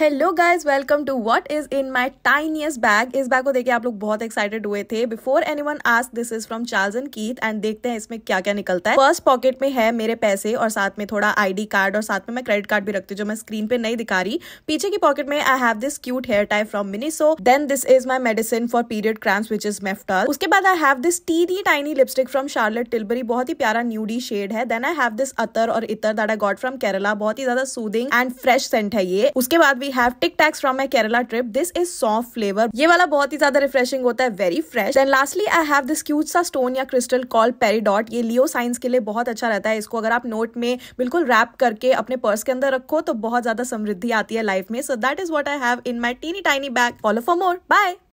hello guys welcome to what is in my tiniest bag इस bag को देखे आप लोग बहुत एक्साइटेड हुए थे before anyone ask this is from Charles and Keith and देखते हैं इसमें क्या क्या निकलता है फर्स्ट पॉकेट में है मेरे पैसे और साथ में थोड़ा आईडी कार्ड और साथ में मैं क्रेडिट कार्ड भी रखती हूँ जो मैं स्क्रीन पे नहीं दिखा रही पीछे की पॉकेट में I have this cute hair type from Miniso then this is my medicine for period cramps which is Meftal उसके बाद I have this teeny tiny lipstick from Charlotte Tilbury बहुत ही प्यारा न्यूडी शेड है देन आई हैव दिस अतर और इतर that I got from Kerala बहुत ही ज्यादा सूदिंग एंड फ्रेश सेंट है ये उसके बाद we have Tic Tacs from my Kerala trip this is soft flavour ये वाला बहुत ही ज्यादा रिफ्रेशिंग होता है very fresh and lastly I have this क्यूज सा स्टोन या क्रिस्टल कॉल पेरीडॉट ये लियो साइंस के लिए बहुत अच्छा रहता है इसको अगर आप नोट में बिल्कुल रैप करके अपने पर्स के अंदर रखो तो बहुत ज्यादा समृद्धि आती है लाइफ में so that is what I have in my teeny tiny bag follow for more bye